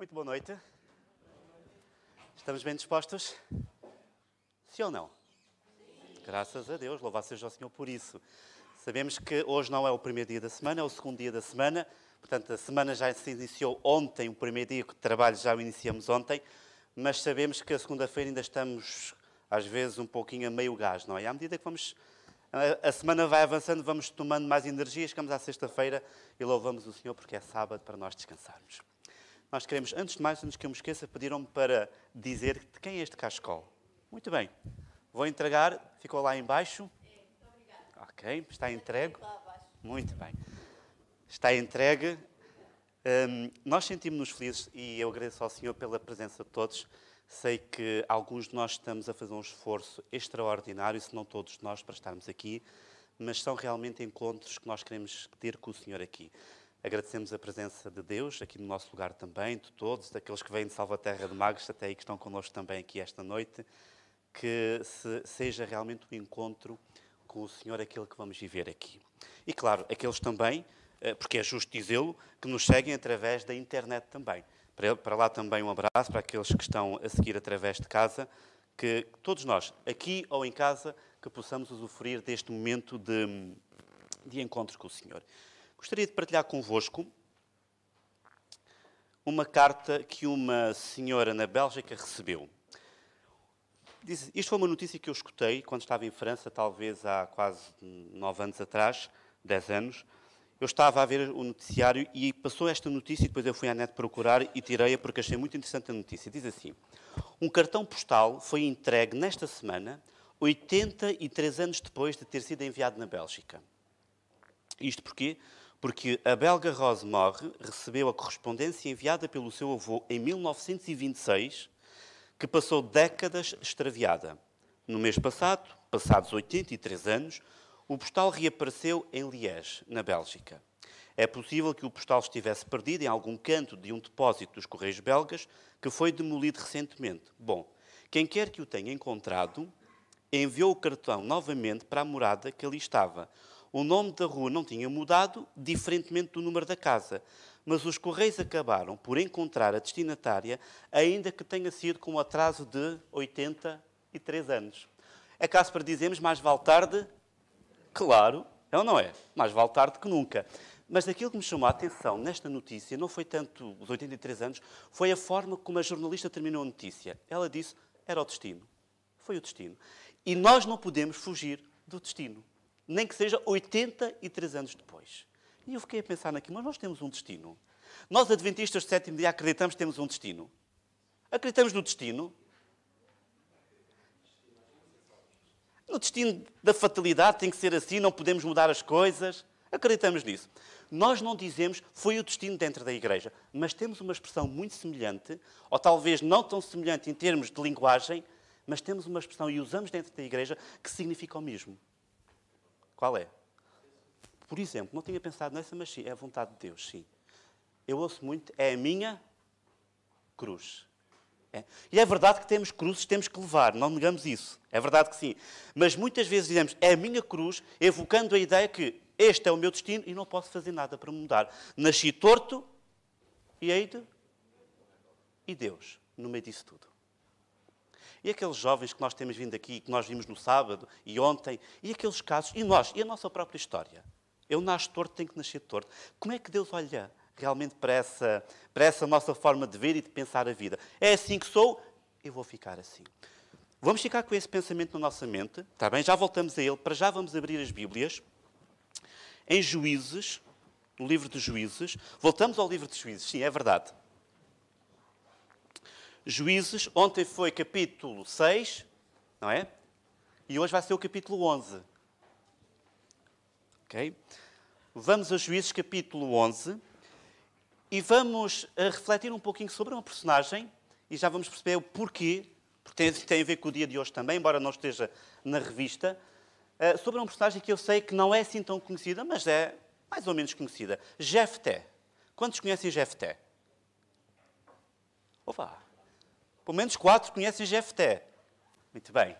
Muito boa noite. Estamos bem dispostos? Sim ou não? Sim. Graças a Deus, louvado seja o Senhor por isso. Sabemos que hoje não é o primeiro dia da semana, é o segundo dia da semana. Portanto, a semana já se iniciou ontem, o primeiro dia de trabalho já o iniciamos ontem, mas sabemos que a segunda-feira ainda estamos, às vezes, um pouquinho a meio gás, não é? À medida que vamos. A semana vai avançando, vamos tomando mais energia, chegamos à sexta-feira e louvamos o Senhor porque é sábado para nós descansarmos. Nós queremos, antes de mais, antes que eu me esqueça, pediram-me para dizer de quem é este cascol. Muito bem. Vou entregar. Ficou lá embaixo. É, obrigada. Ok, está entregue. Muito bem. Está entregue. Um, nós sentimos-nos felizes e eu agradeço ao Senhor pela presença de todos. Sei que alguns de nós estamos a fazer um esforço extraordinário, se não todos nós, para estarmos aqui, mas são realmente encontros que nós queremos ter com o Senhor aqui. Agradecemos a presença de Deus aqui no nosso lugar também, de todos, daqueles que vêm de Salvaterra de Magos até aí que estão connosco também aqui esta noite, que se, seja realmente um encontro com o Senhor aquele que vamos viver aqui. E claro, aqueles também, eh, porque é justo dizê-lo, que nos seguem através da internet também. Para lá também um abraço para aqueles que estão a seguir através de casa, que todos nós, aqui ou em casa, que possamos usufruir deste momento de, de encontro com o Senhor. Gostaria de partilhar convosco uma carta que uma senhora na Bélgica recebeu. Diz, isto foi uma notícia que eu escutei quando estava em França, talvez há quase nove anos atrás, dez anos. Eu estava a ver o noticiário e passou esta notícia, e depois eu fui à net procurar e tirei-a porque achei muito interessante a notícia. Diz assim: Um cartão postal foi entregue nesta semana, 83 anos depois de ter sido enviado na Bélgica. Isto porquê? porque a belga Rose Morre recebeu a correspondência enviada pelo seu avô em 1926, que passou décadas extraviada. No mês passado, passados 83 anos, o postal reapareceu em Liège, na Bélgica. É possível que o postal estivesse perdido em algum canto de um depósito dos Correios Belgas que foi demolido recentemente. Bom, quem quer que o tenha encontrado enviou o cartão novamente para a morada que ali estava, o nome da rua não tinha mudado, diferentemente do número da casa, mas os Correios acabaram por encontrar a destinatária, ainda que tenha sido com um atraso de 83 anos. É caso para dizermos mais vale tarde? Claro, é ou não é? Mais vale tarde que nunca. Mas aquilo que me chamou a atenção nesta notícia não foi tanto os 83 anos, foi a forma como a jornalista terminou a notícia. Ela disse: era o destino. Foi o destino. E nós não podemos fugir do destino nem que seja 83 anos depois. E eu fiquei a pensar naquilo, mas nós temos um destino. Nós, adventistas do sétimo dia, acreditamos que temos um destino. Acreditamos no destino. No destino da fatalidade tem que ser assim, não podemos mudar as coisas. Acreditamos nisso. Nós não dizemos foi o destino dentro da igreja, mas temos uma expressão muito semelhante, ou talvez não tão semelhante em termos de linguagem, mas temos uma expressão e usamos dentro da igreja que significa o mesmo. Qual é? Por exemplo, não tinha pensado nessa, mas sim, é a vontade de Deus, sim. Eu ouço muito, é a minha cruz. É. E é verdade que temos cruzes, temos que levar, não negamos isso. É verdade que sim. Mas muitas vezes dizemos, é a minha cruz, evocando a ideia que este é o meu destino e não posso fazer nada para mudar. Nasci torto e aí de... E Deus, no meio disso tudo. E aqueles jovens que nós temos vindo aqui, que nós vimos no sábado e ontem, e aqueles casos, e nós, e a nossa própria história. Eu nasço torto, tenho que nascer torto. Como é que Deus olha realmente para essa, para essa nossa forma de ver e de pensar a vida? É assim que sou, eu vou ficar assim. Vamos ficar com esse pensamento na nossa mente, está bem? Já voltamos a ele. Para já vamos abrir as Bíblias. Em Juízes, no livro de Juízes. Voltamos ao livro de Juízes, sim, é verdade. Juízes, ontem foi capítulo 6, não é? E hoje vai ser o capítulo 11. Ok? Vamos a Juízes, capítulo 11, e vamos eh, refletir um pouquinho sobre uma personagem, e já vamos perceber o porquê, porque tem, tem a ver com o dia de hoje também, embora não esteja na revista, eh, sobre uma personagem que eu sei que não é assim tão conhecida, mas é mais ou menos conhecida. Jefté. Quantos conhecem Jefté? Opa, pelo menos quatro conhecem Jefté. Muito bem.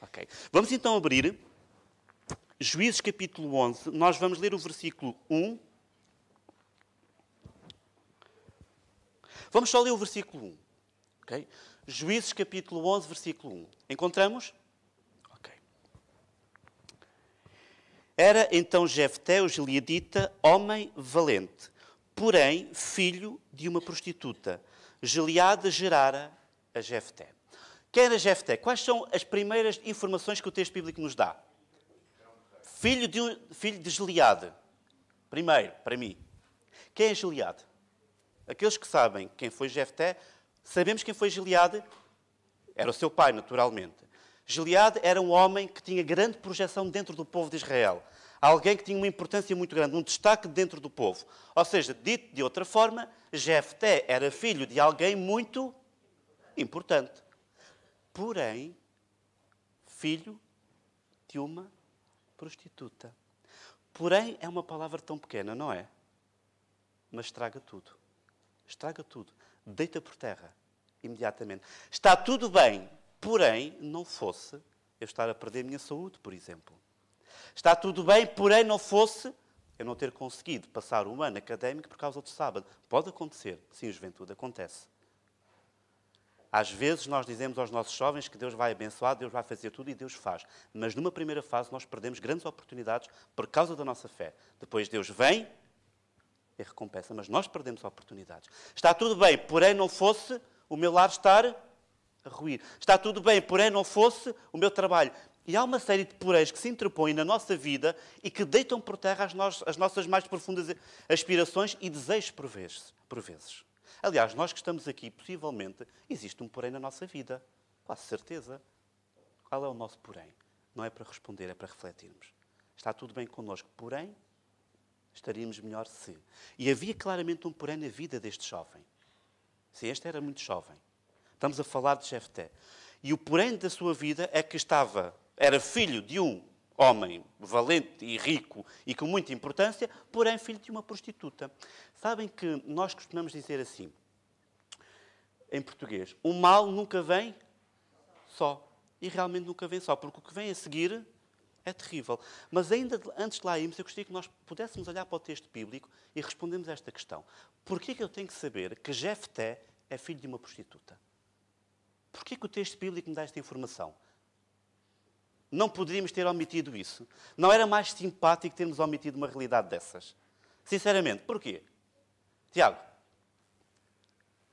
Ok. Vamos então abrir Juízes capítulo 11. Nós vamos ler o versículo 1. Vamos só ler o versículo 1. ok? Juízes capítulo 11, versículo 1. Encontramos? Ok. Era então Jefté, o gileadita, homem valente, porém filho de uma prostituta. Geliada gerara a Jefté. Quem era é Jefté? Quais são as primeiras informações que o texto bíblico nos dá? Filho de, filho de Gileade. Primeiro, para mim. Quem é Gileade? Aqueles que sabem quem foi Jefté, sabemos quem foi Gileade? Era o seu pai, naturalmente. Gileade era um homem que tinha grande projeção dentro do povo de Israel. Alguém que tinha uma importância muito grande, um destaque dentro do povo. Ou seja, dito de outra forma, Jefté era filho de alguém muito importante. Porém, filho de uma prostituta. Porém, é uma palavra tão pequena, não é? Mas estraga tudo. Estraga tudo. Deita por terra, imediatamente. Está tudo bem, porém, não fosse eu estar a perder a minha saúde, por exemplo. Está tudo bem, porém, não fosse eu não ter conseguido passar um ano académico por causa do sábado. Pode acontecer. Sim, juventude, acontece. Às vezes nós dizemos aos nossos jovens que Deus vai abençoar, Deus vai fazer tudo e Deus faz. Mas numa primeira fase nós perdemos grandes oportunidades por causa da nossa fé. Depois Deus vem e recompensa, mas nós perdemos oportunidades. Está tudo bem, porém não fosse o meu lar estar a ruir. Está tudo bem, porém não fosse o meu trabalho. E há uma série de poréis que se interpõem na nossa vida e que deitam por terra as, no as nossas mais profundas aspirações e desejos por vezes. Por vezes. Aliás, nós que estamos aqui, possivelmente, existe um porém na nossa vida. Quase certeza. Qual é o nosso porém? Não é para responder, é para refletirmos. Está tudo bem connosco, porém, estaríamos melhor se. E havia claramente um porém na vida deste jovem. Sim, este era muito jovem. Estamos a falar de Jefté. E o porém da sua vida é que estava, era filho de um homem valente e rico e com muita importância, porém filho de uma prostituta. Sabem que nós costumamos dizer assim, em português, o mal nunca vem só. E realmente nunca vem só, porque o que vem a seguir é terrível. Mas ainda antes de lá irmos, eu gostaria que nós pudéssemos olhar para o texto bíblico e respondermos esta questão. Porquê que eu tenho que saber que Jefté é filho de uma prostituta? Porquê que o texto bíblico me dá esta informação? Não poderíamos ter omitido isso. Não era mais simpático termos omitido uma realidade dessas. Sinceramente, porquê? Tiago,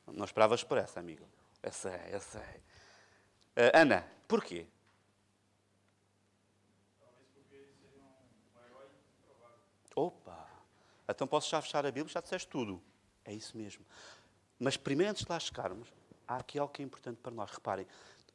não esperavas por essa, amigo. Eu sei, eu sei. Uh, Ana, porquê? Opa! Então posso já fechar a Bíblia, já disseste tudo. É isso mesmo. Mas primeiro, antes de lá chegarmos, há aqui algo que é importante para nós. Reparem,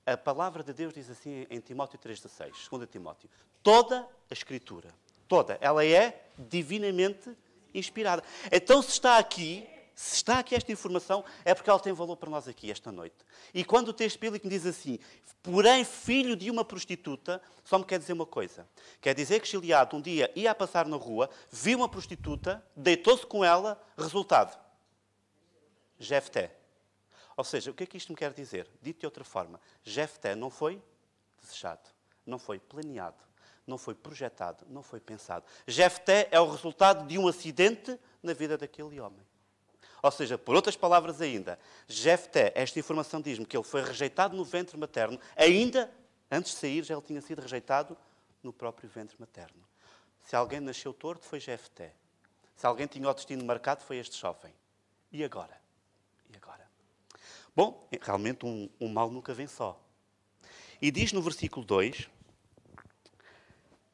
a palavra de Deus diz assim em Timóteo 3,16, 2 Timóteo: toda a Escritura, toda, ela é divinamente inspirada. Então, se está aqui, se está aqui esta informação, é porque ela tem valor para nós aqui esta noite. E quando o texto bíblico diz assim, porém filho de uma prostituta, só me quer dizer uma coisa. Quer dizer que Gileado um dia ia a passar na rua, viu uma prostituta, deitou-se com ela, resultado, Jefté. Ou seja, o que é que isto me quer dizer? Dito de outra forma, Jefté não foi desejado, não foi planeado, não foi projetado, não foi pensado. Jefté é o resultado de um acidente na vida daquele homem. Ou seja, por outras palavras ainda, Jefté, esta informação diz-me que ele foi rejeitado no ventre materno, ainda antes de sair já ele tinha sido rejeitado no próprio ventre materno. Se alguém nasceu torto, foi Jefté. Se alguém tinha o destino marcado, foi este jovem. E agora? E agora? Bom, realmente um, um mal nunca vem só. E diz no versículo 2: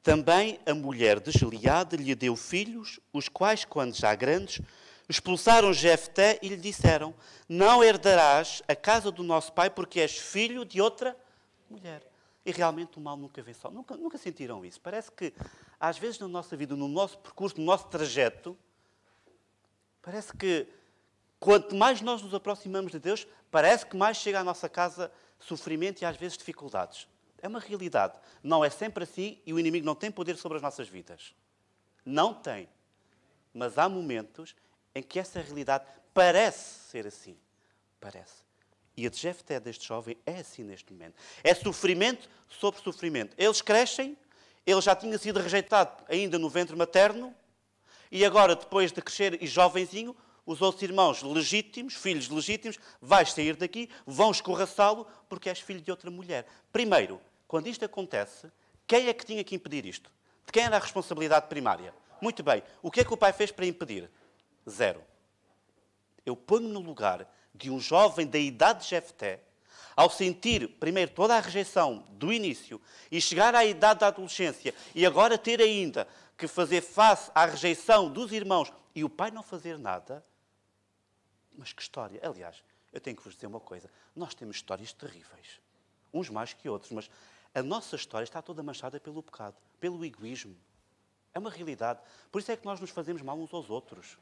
Também a mulher desleada lhe deu filhos, os quais, quando já grandes, expulsaram Jefté e lhe disseram: Não herdarás a casa do nosso pai, porque és filho de outra mulher. E realmente o mal nunca vem só. Nunca, nunca sentiram isso. Parece que, às vezes, na nossa vida, no nosso percurso, no nosso trajeto, parece que Quanto mais nós nos aproximamos de Deus, parece que mais chega à nossa casa sofrimento e às vezes dificuldades. É uma realidade. Não é sempre assim e o inimigo não tem poder sobre as nossas vidas. Não tem. Mas há momentos em que essa realidade parece ser assim. Parece. E a de Jefté deste jovem é assim neste momento. É sofrimento sobre sofrimento. Eles crescem, ele já tinha sido rejeitado ainda no ventre materno, e agora, depois de crescer e jovenzinho, os outros irmãos legítimos, filhos legítimos, vais sair daqui, vão escorraçá-lo porque és filho de outra mulher. Primeiro, quando isto acontece, quem é que tinha que impedir isto? De quem era a responsabilidade primária? Muito bem, o que é que o pai fez para impedir? Zero. Eu ponho no lugar de um jovem da idade de Jefté, ao sentir primeiro toda a rejeição do início e chegar à idade da adolescência e agora ter ainda que fazer face à rejeição dos irmãos e o pai não fazer nada, mas que história. Aliás, eu tenho que vos dizer uma coisa: nós temos histórias terríveis. Uns mais que outros, mas a nossa história está toda manchada pelo pecado, pelo egoísmo. É uma realidade. Por isso é que nós nos fazemos mal uns aos outros.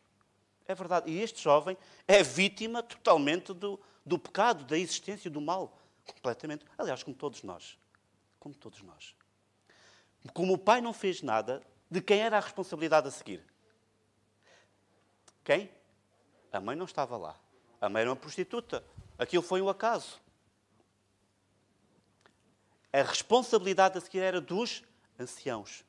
É verdade. E este jovem é vítima totalmente do, do pecado, da existência do mal. Completamente. Aliás, como todos nós. Como todos nós. Como o pai não fez nada, de quem era a responsabilidade a seguir? Quem? A mãe não estava lá. A mãe era uma prostituta. Aquilo foi um acaso. A responsabilidade a seguir era dos anciãos.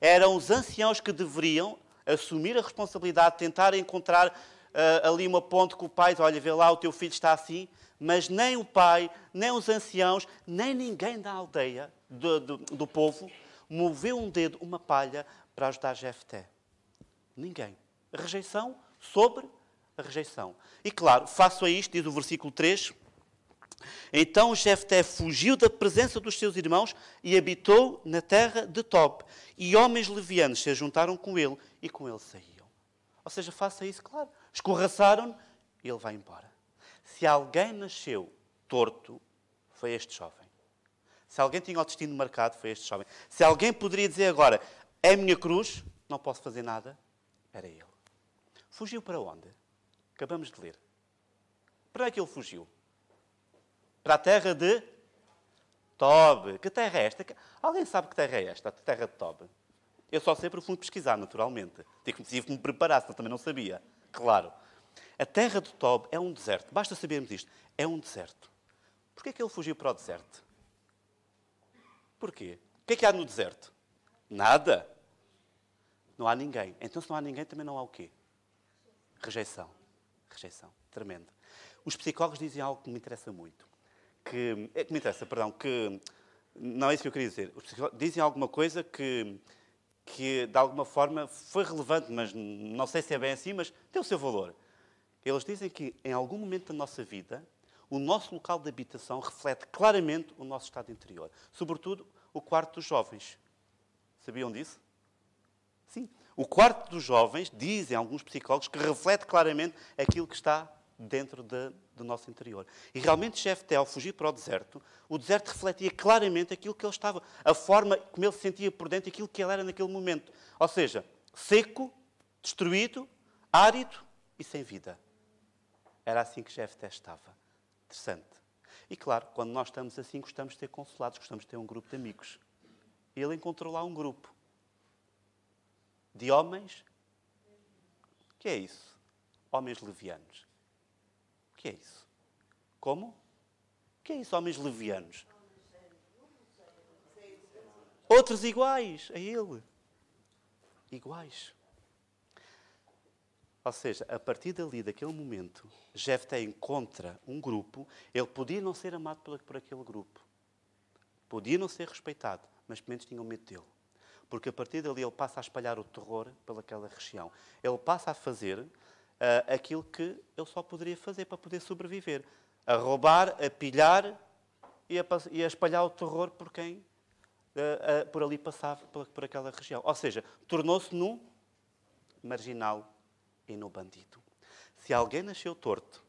Eram os anciãos que deveriam assumir a responsabilidade, tentar encontrar uh, ali uma ponte com o pai, olha, vê lá, o teu filho está assim, mas nem o pai, nem os anciãos, nem ninguém da aldeia, do, do, do povo, moveu um dedo, uma palha, para ajudar a Jefté. Ninguém. Rejeição sobre a rejeição. E claro, faço a isto, diz o versículo 3. Então Jefté fugiu da presença dos seus irmãos e habitou na terra de Tob. E homens levianos se juntaram com ele e com ele saíam. Ou seja, faça isso, claro. Escorraçaram-no e ele vai embora. Se alguém nasceu torto, foi este jovem. Se alguém tinha o destino marcado, foi este jovem. Se alguém poderia dizer agora, é a minha cruz, não posso fazer nada, era ele. Fugiu para onde? Acabamos de ler. Para onde é que ele fugiu? Para a terra de Tob. Que terra é esta? Alguém sabe que terra é esta? A terra de Tob. Eu só sempre fui pesquisar, naturalmente. Tive que me preparar, senão também não sabia. Claro. A terra de Tob é um deserto. Basta sabermos isto. É um deserto. Porquê é que ele fugiu para o deserto? Porquê? O que é que há no deserto? Nada. Não há ninguém. Então, se não há ninguém, também não há o quê? Rejeição. Rejeição. Tremendo. Os psicólogos dizem algo que me interessa muito. Que, é, que me interessa, perdão, que não é isso que eu queria dizer. Os psicólogos dizem alguma coisa que, que de alguma forma foi relevante, mas não sei se é bem assim, mas tem o seu valor. Eles dizem que em algum momento da nossa vida, o nosso local de habitação reflete claramente o nosso estado interior, sobretudo o quarto dos jovens. Sabiam disso? Sim. O quarto dos jovens, dizem alguns psicólogos, que reflete claramente aquilo que está dentro de, do nosso interior. E realmente Jefté, ao fugir para o deserto, o deserto refletia claramente aquilo que ele estava, a forma como ele se sentia por dentro, aquilo que ele era naquele momento. Ou seja, seco, destruído, árido e sem vida. Era assim que Jefté estava. Interessante. E claro, quando nós estamos assim, gostamos de ter consolados, gostamos de ter um grupo de amigos. Ele encontrou lá um grupo de homens. O que é isso? Homens levianos. O que é isso? Como? O que é isso, homens levianos? Outros iguais a ele. Iguais. Ou seja, a partir dali, daquele momento, Jefté encontra um grupo, ele podia não ser amado por, por aquele grupo, podia não ser respeitado, mas pelo menos tinham medo dele porque a partir dali ele passa a espalhar o terror pelaquela região. Ele passa a fazer uh, aquilo que ele só poderia fazer para poder sobreviver: a roubar, a pilhar e a, e a espalhar o terror por quem uh, uh, por ali passava, por, por aquela região. Ou seja, tornou-se num marginal e no bandido. Se alguém nasceu torto,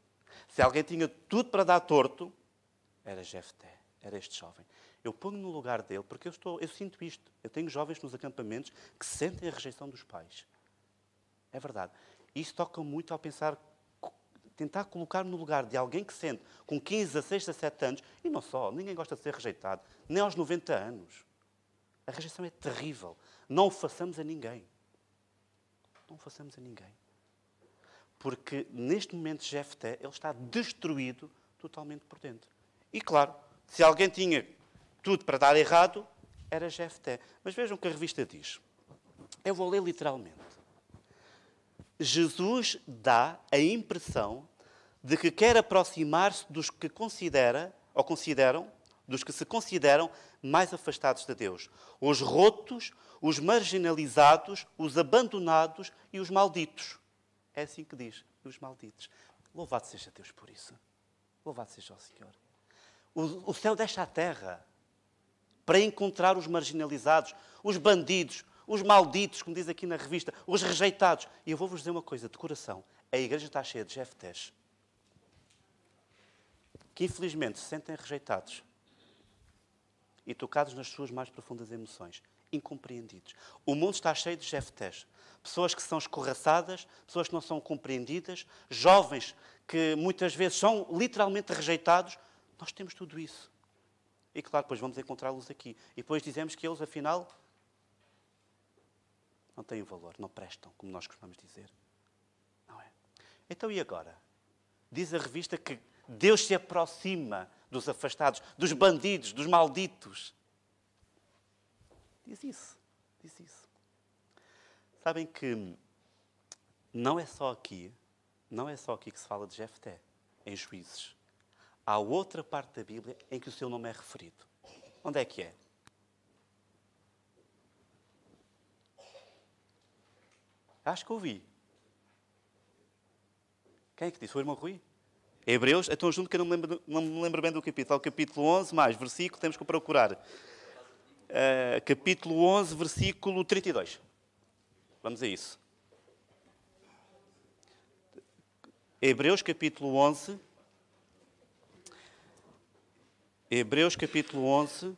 se alguém tinha tudo para dar torto, era Jefté, era este jovem. Eu ponho no lugar dele, porque eu, estou, eu sinto isto. Eu tenho jovens nos acampamentos que sentem a rejeição dos pais. É verdade. E isso toca muito ao pensar, tentar colocar no lugar de alguém que sente, com 15, 16, 17 anos, e não só, ninguém gosta de ser rejeitado, nem aos 90 anos. A rejeição é terrível. Não o façamos a ninguém. Não o façamos a ninguém. Porque neste momento Jefté, ele está destruído totalmente por dentro. E claro, se alguém tinha tudo para dar errado, era Jefté. Mas vejam o que a revista diz. Eu vou ler literalmente. Jesus dá a impressão de que quer aproximar-se dos que considera, ou consideram, dos que se consideram mais afastados de Deus. Os rotos, os marginalizados, os abandonados e os malditos. É assim que diz, os malditos. Louvado seja Deus por isso. Louvado seja o Senhor. O, o céu deixa a terra para encontrar os marginalizados, os bandidos, os malditos, como diz aqui na revista, os rejeitados. E eu vou-vos dizer uma coisa de coração: a igreja está cheia de jefetés que infelizmente se sentem rejeitados e tocados nas suas mais profundas emoções, incompreendidos. O mundo está cheio de jefetés. pessoas que são escorraçadas, pessoas que não são compreendidas, jovens que muitas vezes são literalmente rejeitados. Nós temos tudo isso. E claro, depois vamos encontrá-los aqui. E depois dizemos que eles, afinal, não têm valor, não prestam, como nós costumamos dizer. Não é? Então e agora? Diz a revista que Deus se aproxima dos afastados, dos bandidos, dos malditos. Diz isso, diz isso. Sabem que não é só aqui, não é só aqui que se fala de Jefté, em Juízes há outra parte da Bíblia em que o seu nome é referido. Onde é que é? Acho que ouvi. Quem é que disse? O irmão Rui? Hebreus? Então, junto que eu não me lembro, não me lembro bem do capítulo. o capítulo 11, mais versículo, temos que procurar. Uh, capítulo 11, versículo 32. Vamos a isso. Hebreus, capítulo 11, Hebreus capítulo 11.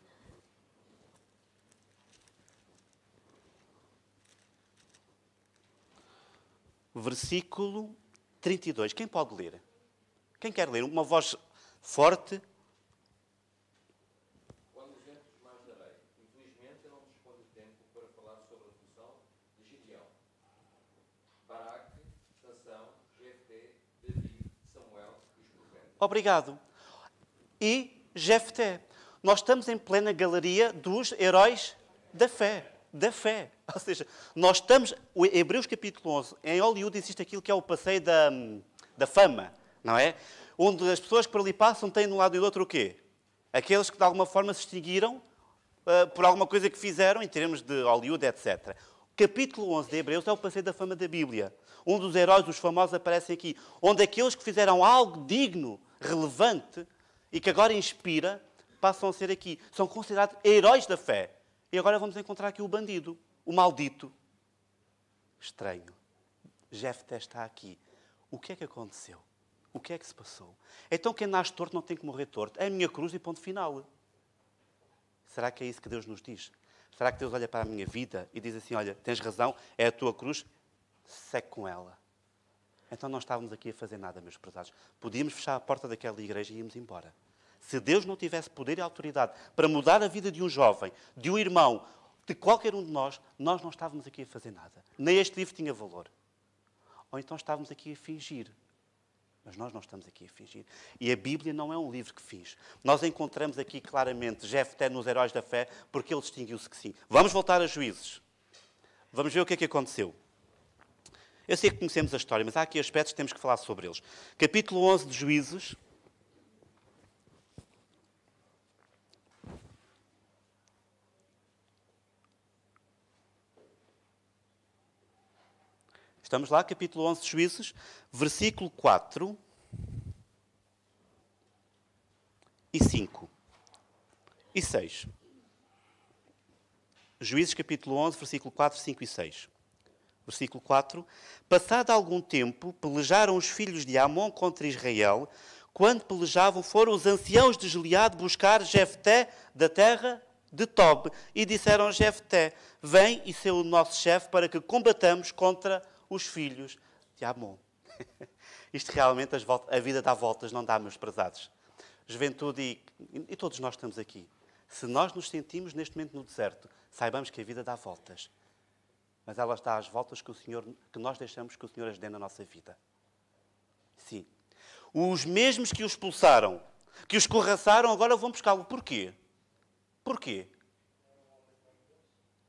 Versículo 32. Quem pode ler? Quem quer ler? Uma voz forte. Quando mais infelizmente eu não de tempo para falar sobre a de Gideão, Baraque, Sansão, Samuel e os Obrigado. E Jefté. Nós estamos em plena galeria dos heróis da fé. Da fé. Ou seja, nós estamos. Em Hebreus capítulo 11, em Hollywood existe aquilo que é o passeio da, da fama, não é? Onde as pessoas que por ali passam têm de um lado e do outro o quê? Aqueles que de alguma forma se extinguiram uh, por alguma coisa que fizeram em termos de Hollywood, etc capítulo 11 de Hebreus é o passeio da fama da Bíblia. Um dos heróis, dos famosos, aparecem aqui. Onde aqueles que fizeram algo digno, relevante, e que agora inspira, passam a ser aqui. São considerados heróis da fé. E agora vamos encontrar aqui o bandido, o maldito. Estranho. Jefté está aqui. O que é que aconteceu? O que é que se passou? Então quem nasce torto não tem que morrer torto. É a minha cruz e ponto final. Será que é isso que Deus nos diz? Será que Deus olha para a minha vida e diz assim: Olha, tens razão, é a tua cruz, segue com ela. Então não estávamos aqui a fazer nada, meus prezados. Podíamos fechar a porta daquela igreja e íamos embora. Se Deus não tivesse poder e autoridade para mudar a vida de um jovem, de um irmão, de qualquer um de nós, nós não estávamos aqui a fazer nada. Nem este livro tinha valor. Ou então estávamos aqui a fingir. Mas nós não estamos aqui a fingir. E a Bíblia não é um livro que finge. Nós encontramos aqui claramente Jefté nos Heróis da Fé, porque ele distinguiu-se que sim. Vamos voltar a Juízes. Vamos ver o que é que aconteceu. Eu sei que conhecemos a história, mas há aqui aspectos que temos que falar sobre eles. Capítulo 11 de Juízes, Estamos lá, capítulo 11 de Juízes, versículo 4 e 5 e 6. Juízes, capítulo 11, versículo 4, 5 e 6. Versículo 4: Passado algum tempo, pelejaram os filhos de Amon contra Israel. Quando pelejavam, foram os anciãos de Gileade buscar Jefté da terra de Tob e disseram a Jefté: Vem e seja o nosso chefe para que combatamos contra Israel os filhos de Amon. Isto realmente, a vida dá voltas, não dá, meus prezados. Juventude e, e todos nós estamos aqui. Se nós nos sentimos neste momento no deserto, saibamos que a vida dá voltas. Mas ela está às voltas que, o Senhor, que nós deixamos que o Senhor as dê na nossa vida. Sim. Os mesmos que o expulsaram, que o escorraçaram, agora vão buscá-lo. Porquê? Porquê?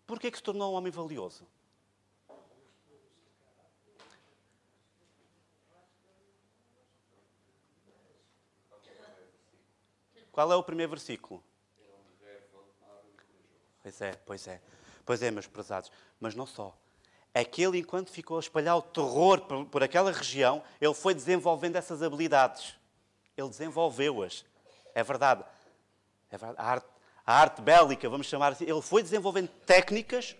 Porquê que se tornou um homem valioso? Qual é o primeiro versículo? Pois é, pois é. Pois é, meus prezados. Mas não só. Aquele, enquanto ficou a espalhar o terror por, por aquela região, ele foi desenvolvendo essas habilidades. Ele desenvolveu-as. É verdade. É verdade. A arte, a arte bélica, vamos chamar assim. Ele foi desenvolvendo técnicas,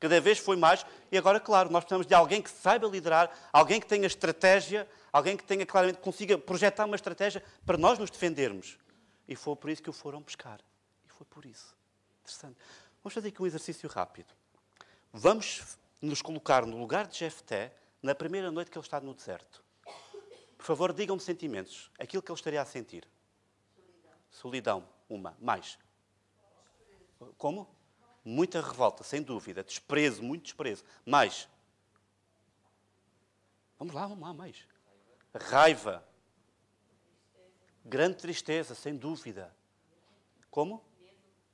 cada vez foi mais. E agora, claro, nós precisamos de alguém que saiba liderar, alguém que tenha estratégia, alguém que tenha claramente, consiga projetar uma estratégia para nós nos defendermos. E foi por isso que o foram pescar. E foi por isso. Interessante. Vamos fazer aqui um exercício rápido. Vamos nos colocar no lugar de Jefté na primeira noite que ele está no deserto. Por favor, digam-me sentimentos. Aquilo que ele estaria a sentir. Solidão. Solidão, uma. Mais. Como? Muita revolta, sem dúvida. Desprezo, muito desprezo. Mais. Vamos lá, vamos lá, mais. Raiva. Raiva. Grande tristeza, sem dúvida. Como?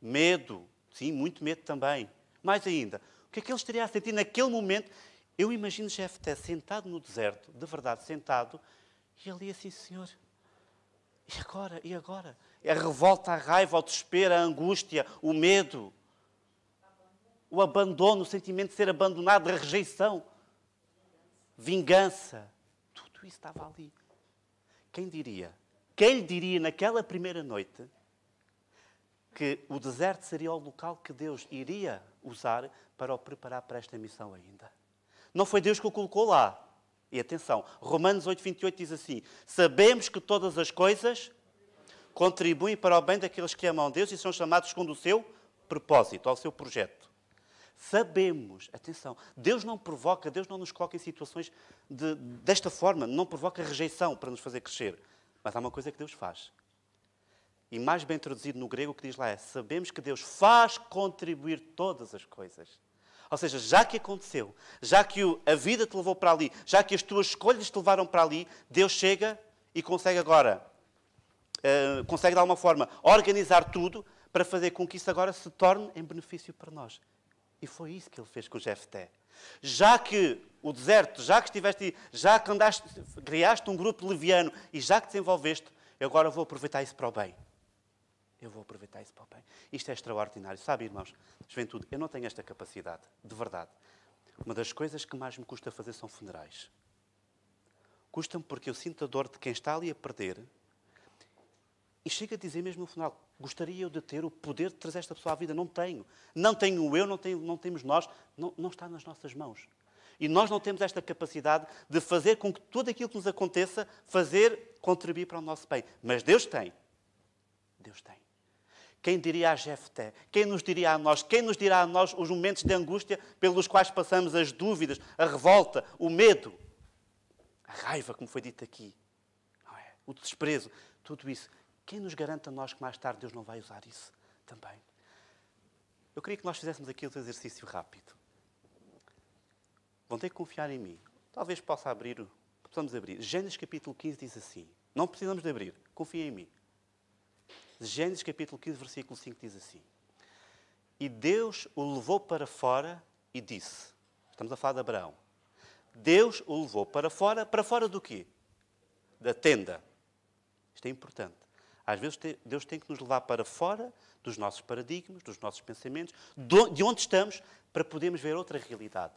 Medo. medo. Sim, muito medo também. Mais ainda, o que é que ele estaria a sentir naquele momento? Eu imagino Jefté sentado no deserto, de verdade sentado, e ali assim, Senhor, e agora? E agora? É a revolta, a raiva, o desespero, a angústia, o medo, o abandono, o sentimento de ser abandonado, a rejeição, vingança. Tudo isso estava ali. Quem diria quem lhe diria naquela primeira noite que o deserto seria o local que Deus iria usar para o preparar para esta missão ainda? Não foi Deus que o colocou lá. E atenção, Romanos 8, 28 diz assim: Sabemos que todas as coisas contribuem para o bem daqueles que amam Deus e são chamados segundo o seu propósito, ao seu projeto. Sabemos, atenção, Deus não provoca, Deus não nos coloca em situações de, desta forma, não provoca rejeição para nos fazer crescer. Mas há uma coisa que Deus faz. E mais bem traduzido no grego, o que diz lá é: sabemos que Deus faz contribuir todas as coisas. Ou seja, já que aconteceu, já que a vida te levou para ali, já que as tuas escolhas te levaram para ali, Deus chega e consegue agora, uh, consegue de alguma forma organizar tudo para fazer com que isso agora se torne em benefício para nós. E foi isso que ele fez com o Jefté. Já que o deserto, já que estiveste, já que andaste, criaste um grupo leviano e já que desenvolveste, eu agora vou aproveitar isso para o bem. Eu vou aproveitar isso para o bem. Isto é extraordinário. Sabe, irmãos, juventude, eu não tenho esta capacidade, de verdade. Uma das coisas que mais me custa fazer são funerais. Custa-me porque eu sinto a dor de quem está ali a perder e chega a dizer mesmo no final: gostaria eu de ter o poder de trazer esta pessoa à vida. Não tenho. Não tenho eu, não, tenho, não temos nós. Não, não está nas nossas mãos. E nós não temos esta capacidade de fazer com que tudo aquilo que nos aconteça, fazer contribuir para o nosso bem. Mas Deus tem. Deus tem. Quem diria a Jefté? Quem nos diria a nós? Quem nos dirá a nós os momentos de angústia pelos quais passamos as dúvidas, a revolta, o medo, a raiva, como foi dito aqui? É? O desprezo, tudo isso quem nos garante a nós que mais tarde Deus não vai usar isso também? Eu queria que nós fizéssemos aqui outro exercício rápido. Vão ter que confiar em mim. Talvez possa abrir, possamos abrir. Gênesis capítulo 15 diz assim: Não precisamos de abrir, confia em mim. Gênesis capítulo 15, versículo 5 diz assim: E Deus o levou para fora e disse: Estamos a falar de Abraão. Deus o levou para fora, para fora do quê? Da tenda. Isto é importante. Às vezes Deus tem que nos levar para fora dos nossos paradigmas, dos nossos pensamentos, de onde estamos, para podermos ver outra realidade.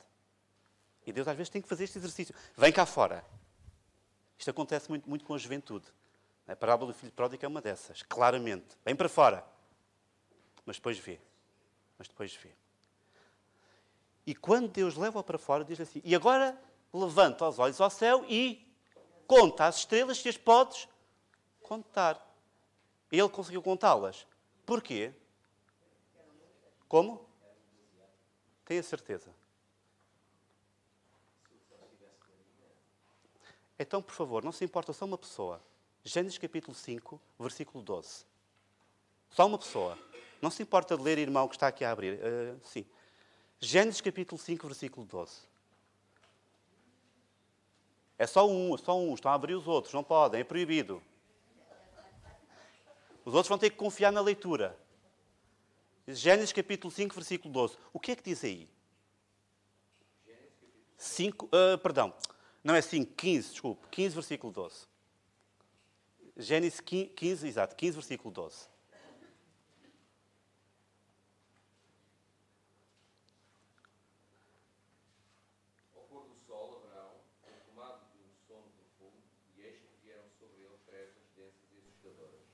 E Deus às vezes tem que fazer este exercício. Vem cá fora. Isto acontece muito, muito com a juventude. É? A parábola do filho pródigo é uma dessas, claramente. Vem para fora. Mas depois vê. Mas depois vê. E quando Deus leva-o para fora, diz assim: E agora levanta os olhos ao céu e conta as estrelas se as podes contar ele conseguiu contá-las. Porquê? Como? Tenha certeza. Então, por favor, não se importa só uma pessoa. Gênesis capítulo 5, versículo 12. Só uma pessoa. Não se importa de ler, irmão, que está aqui a abrir. Uh, sim. Gênesis capítulo 5, versículo 12. É só um, é só um. Estão a abrir os outros, não podem, é proibido. Os outros vão ter que confiar na leitura. Gênesis capítulo 5, versículo 12. O que é que diz aí? 5, uh, ah, perdão, não é 5, 15, desculpe, 15, versículo 12. Gênesis 15, 15, exato, 15, versículo 12.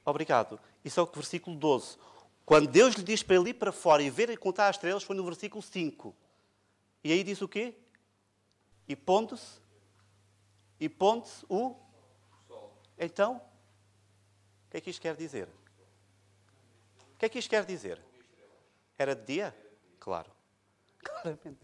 obrigado. Isso é o versículo 12. Quando Deus lhe diz para ele ir para fora e ver e contar as estrelas, foi no versículo 5. E aí diz o quê? E pondo-se, e pondo-se o... Então, o que é que isto quer dizer? O que é que isto quer dizer? Era de dia? Claro. Claramente.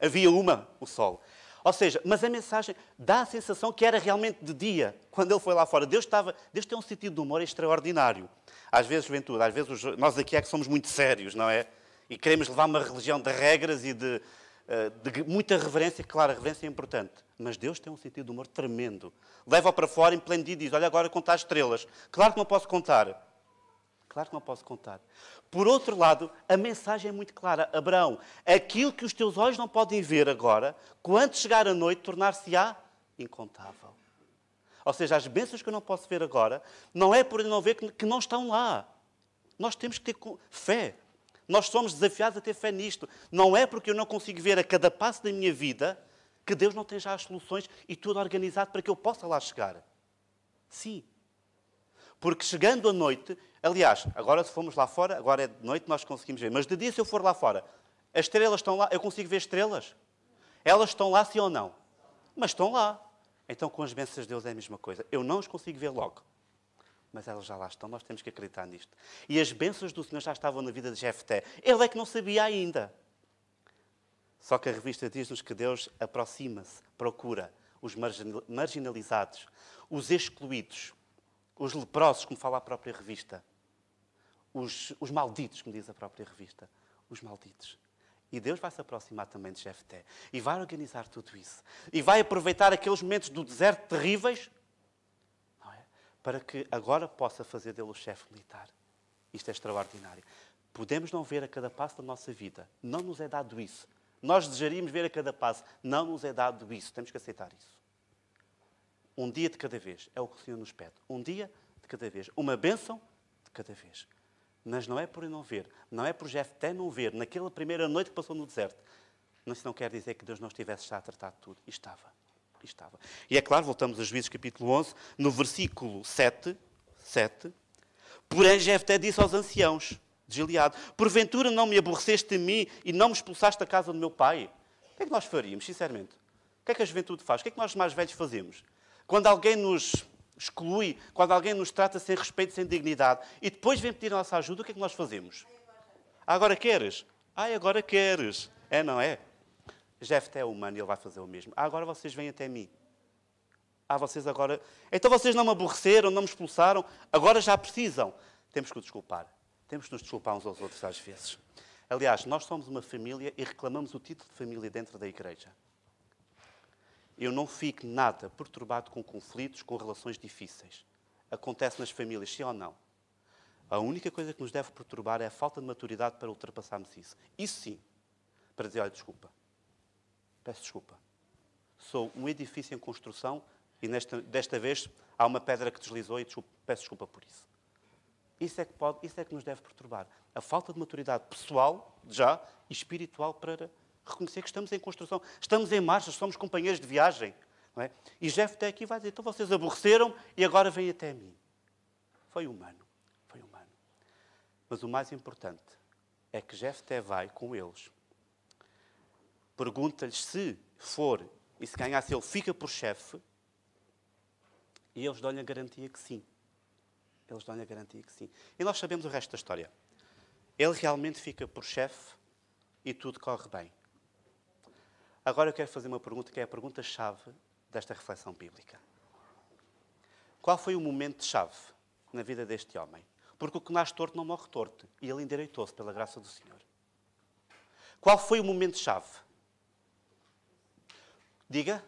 Havia uma, o sol. Ou seja, mas a mensagem dá a sensação que era realmente de dia, quando ele foi lá fora. Deus estava. Deus tem um sentido de humor extraordinário. Às vezes, juventude, às vezes nós aqui é que somos muito sérios, não é? E queremos levar uma religião de regras e de, eh, de muita reverência. Claro, a reverência é importante. Mas Deus tem um sentido de humor tremendo. Leva-o para fora em pleno dia e diz: Olha, agora contar estrelas. Claro que não posso contar. Claro que não posso contar. Por outro lado, a mensagem é muito clara. Abraão, aquilo que os teus olhos não podem ver agora, quando chegar a noite, tornar-se-á incontável. Ou seja, as bênçãos que eu não posso ver agora, não é por não ver que não estão lá. Nós temos que ter fé. Nós somos desafiados a ter fé nisto. Não é porque eu não consigo ver a cada passo da minha vida que Deus não tem já as soluções e tudo organizado para que eu possa lá chegar. Sim, porque chegando à noite, aliás, agora se formos lá fora, agora é de noite, nós conseguimos ver. Mas de dia, se eu for lá fora, as estrelas estão lá, eu consigo ver estrelas? Elas estão lá, sim ou não? Mas estão lá. Então, com as bênçãos de Deus é a mesma coisa. Eu não as consigo ver logo. Mas elas já lá estão, nós temos que acreditar nisto. E as bênçãos do Senhor já estavam na vida de Jefté. Ele é que não sabia ainda. Só que a revista diz-nos que Deus aproxima-se, procura os marginalizados, os excluídos os leprosos, como fala a própria revista, os, os malditos, como diz a própria revista, os malditos. E Deus vai se aproximar também de Jefté e vai organizar tudo isso. E vai aproveitar aqueles momentos do deserto terríveis é? para que agora possa fazer dele o chefe militar. Isto é extraordinário. Podemos não ver a cada passo da nossa vida. Não nos é dado isso. Nós desejaríamos ver a cada passo. Não nos é dado isso. Temos que aceitar isso. Um dia de cada vez. É o que o Senhor nos pede. Um dia de cada vez. Uma bênção de cada vez. Mas não é por eu não ver, não é por Jefté não ver, naquela primeira noite que passou no deserto. Mas isso não quer dizer que Deus não estivesse já a tratar de tudo. E estava. E estava. E é claro, voltamos a Juízes capítulo 11, no versículo 7, 7. Porém, Jefté disse aos anciãos desiliado, porventura não me aborreceste de mim e não me expulsaste da casa do meu pai? O que é que nós faríamos, sinceramente? O que é que a juventude faz? O que é que nós mais velhos fazemos? quando alguém nos exclui, quando alguém nos trata sem respeito, sem dignidade, e depois vem pedir a nossa ajuda, o que é que nós fazemos? Agora queres? Ai, agora queres. É, não é? Jefté é humano e ele vai fazer o mesmo. Ah, agora vocês vêm até mim. Ah, vocês agora. Então vocês não me aborreceram, não me expulsaram, agora já precisam. Temos que o desculpar. Temos que nos desculpar uns aos outros às vezes. Aliás, nós somos uma família e reclamamos o título de família dentro da igreja eu não fico nada perturbado com conflitos, com relações difíceis. Acontece nas famílias, sim ou não. A única coisa que nos deve perturbar é a falta de maturidade para ultrapassarmos isso. Isso sim, para dizer, olha, desculpa. Peço desculpa. Sou um edifício em construção e nesta, desta vez há uma pedra que deslizou e desculpa, peço desculpa por isso. Isso é, que pode, isso é que nos deve perturbar. A falta de maturidade pessoal, já, e espiritual para reconhecer que estamos em construção, estamos em marcha, somos companheiros de viagem. Não é? E Jefté aqui vai dizer: então vocês aborreceram e agora vêm até mim. Foi humano, foi humano. Mas o mais importante é que Jefté vai com eles. Pergunta-lhes se for e se ganhasse ele fica por chefe. E eles dão-lhe a garantia que sim. Eles dão-lhe a garantia que sim. E nós sabemos o resto da história. Ele realmente fica por chefe e tudo corre bem. Agora eu quero fazer uma pergunta que é a pergunta-chave desta reflexão bíblica. Qual foi o momento-chave na vida deste homem? Porque o que nasce torto não morre torto, e ele endireitou-se pela graça do Senhor. Qual foi o momento-chave? Diga.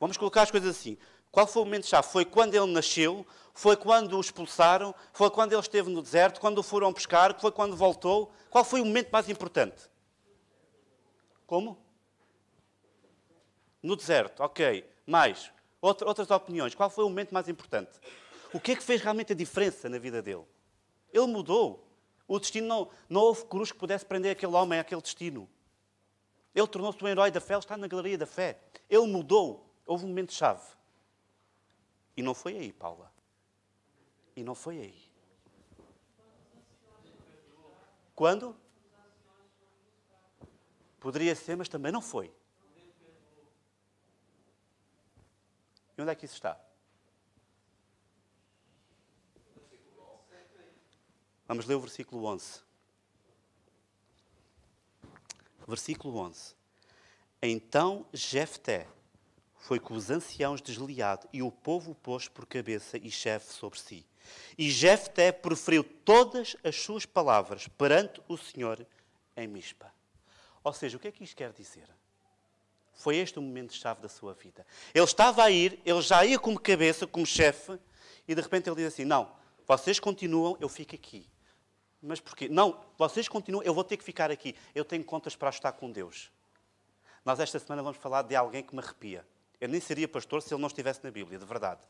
Vamos colocar as coisas assim. Qual foi o momento-chave? Foi quando ele nasceu, foi quando o expulsaram, foi quando ele esteve no deserto, quando o foram pescar, foi quando voltou. Qual foi o momento mais importante? Como? No deserto, ok. Mais, outra, outras opiniões. Qual foi o momento mais importante? O que é que fez realmente a diferença na vida dele? Ele mudou. O destino não, não houve cruz que pudesse prender aquele homem àquele destino. Ele tornou-se um herói da fé, ele está na galeria da fé. Ele mudou. Houve um momento-chave. E não foi aí, Paula. E não foi aí. Quando? Poderia ser, mas também não foi. E onde é que isso está? Vamos ler o versículo 11. Versículo 11. Então Jefté foi com os anciãos desliado e o povo o pôs por cabeça e chefe sobre si. E Jefté proferiu todas as suas palavras perante o Senhor em Mispa. Ou seja, o que é que isto quer dizer? Foi este o momento-chave da sua vida. Ele estava a ir, ele já ia como cabeça, como chefe, e de repente ele diz assim: Não, vocês continuam, eu fico aqui. Mas porquê? Não, vocês continuam, eu vou ter que ficar aqui. Eu tenho contas para estar com Deus. Nós esta semana vamos falar de alguém que me arrepia. Eu nem seria pastor se ele não estivesse na Bíblia, de verdade.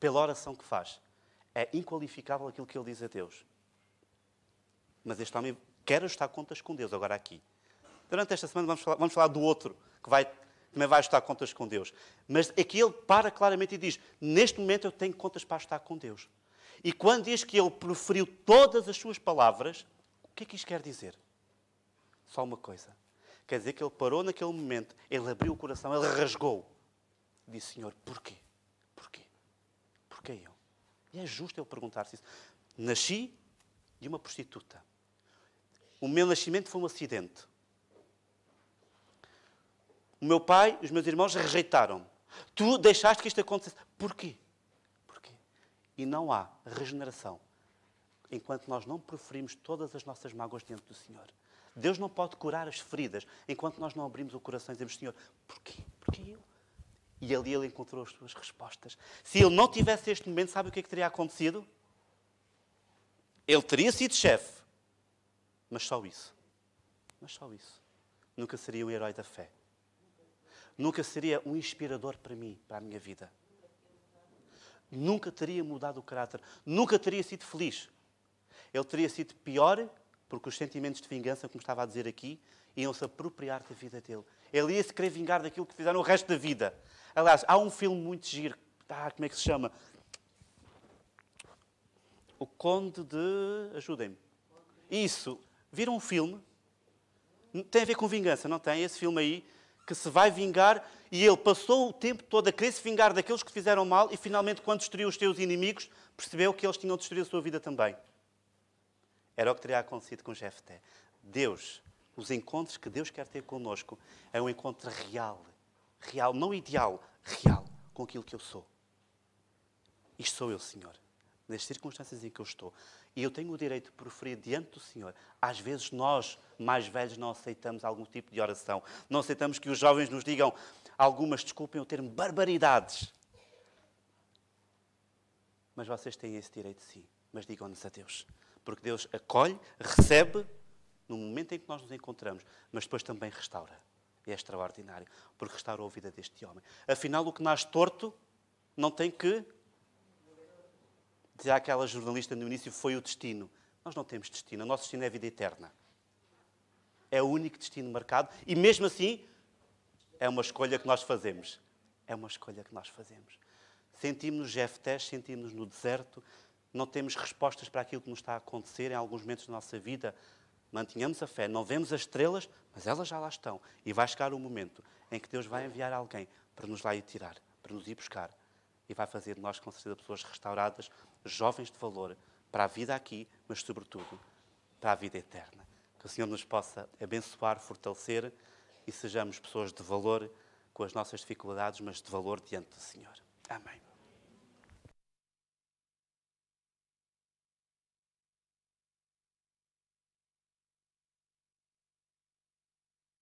Pela oração que faz. É inqualificável aquilo que ele diz a Deus. Mas este homem quer estar contas com Deus agora aqui. Durante esta semana vamos falar, vamos falar do outro, que vai, também vai ajustar contas com Deus. Mas aqui é ele para claramente e diz: Neste momento eu tenho contas para ajustar com Deus. E quando diz que ele proferiu todas as suas palavras, o que é que isto quer dizer? Só uma coisa. Quer dizer que ele parou naquele momento, ele abriu o coração, ele rasgou. Disse: Senhor, porquê? Porquê? Porquê eu? E é justo ele perguntar-se isso. Nasci de uma prostituta. O meu nascimento foi um acidente. O meu pai, os meus irmãos rejeitaram-me. Tu deixaste que isto acontecesse. Porquê? Porquê? E não há regeneração enquanto nós não proferimos todas as nossas mágoas diante do Senhor. Deus não pode curar as feridas enquanto nós não abrimos o coração e dizemos, Senhor, porquê? Porquê eu? E ali ele encontrou as suas respostas. Se ele não tivesse este momento, sabe o que é que teria acontecido? Ele teria sido chefe, mas só isso. Mas só isso. Nunca seria um herói da fé nunca seria um inspirador para mim, para a minha vida. Nunca teria mudado o caráter, nunca teria sido feliz. Ele teria sido pior porque os sentimentos de vingança, como estava a dizer aqui, iam se apropriar da vida dele. Ele ia se querer vingar daquilo que fizeram o resto da vida. Aliás, há um filme muito giro, ah, como é que se chama? O Conde de. Ajudem-me. Isso. Viram um filme? Tem a ver com vingança, não tem? Esse filme aí que se vai vingar, e ele passou o tempo todo a querer se vingar daqueles que fizeram mal, e finalmente, quando destruiu os seus inimigos, percebeu que eles tinham destruído a sua vida também. Era o que teria acontecido com Jefté. Deus, os encontros que Deus quer ter conosco, é um encontro real. Real, não ideal, real, com aquilo que eu sou. Isto sou eu, Senhor, nas circunstâncias em que eu estou. E eu tenho o direito de proferir diante do Senhor. Às vezes nós, mais velhos, não aceitamos algum tipo de oração. Não aceitamos que os jovens nos digam algumas, desculpem o termo, barbaridades. Mas vocês têm esse direito, sim. Mas digam-nos a Deus. Porque Deus acolhe, recebe no momento em que nós nos encontramos, mas depois também restaura. É extraordinário, porque restaura a vida deste homem. Afinal, o que nasce torto não tem que já aquela jornalista no início foi o destino. Nós não temos destino, o nosso destino é a vida eterna. É o único destino marcado e mesmo assim é uma escolha que nós fazemos. É uma escolha que nós fazemos. Sentimos-nos Jeftés, sentimos-nos no deserto, não temos respostas para aquilo que nos está a acontecer em alguns momentos da nossa vida. Mantenhamos a fé, não vemos as estrelas, mas elas já lá estão. E vai chegar o momento em que Deus vai enviar alguém para nos lá ir tirar, para nos ir buscar. E vai fazer de nós, com certeza, pessoas restauradas, jovens de valor para a vida aqui, mas sobretudo para a vida eterna. Que o Senhor nos possa abençoar, fortalecer e sejamos pessoas de valor com as nossas dificuldades, mas de valor diante do Senhor. Amém.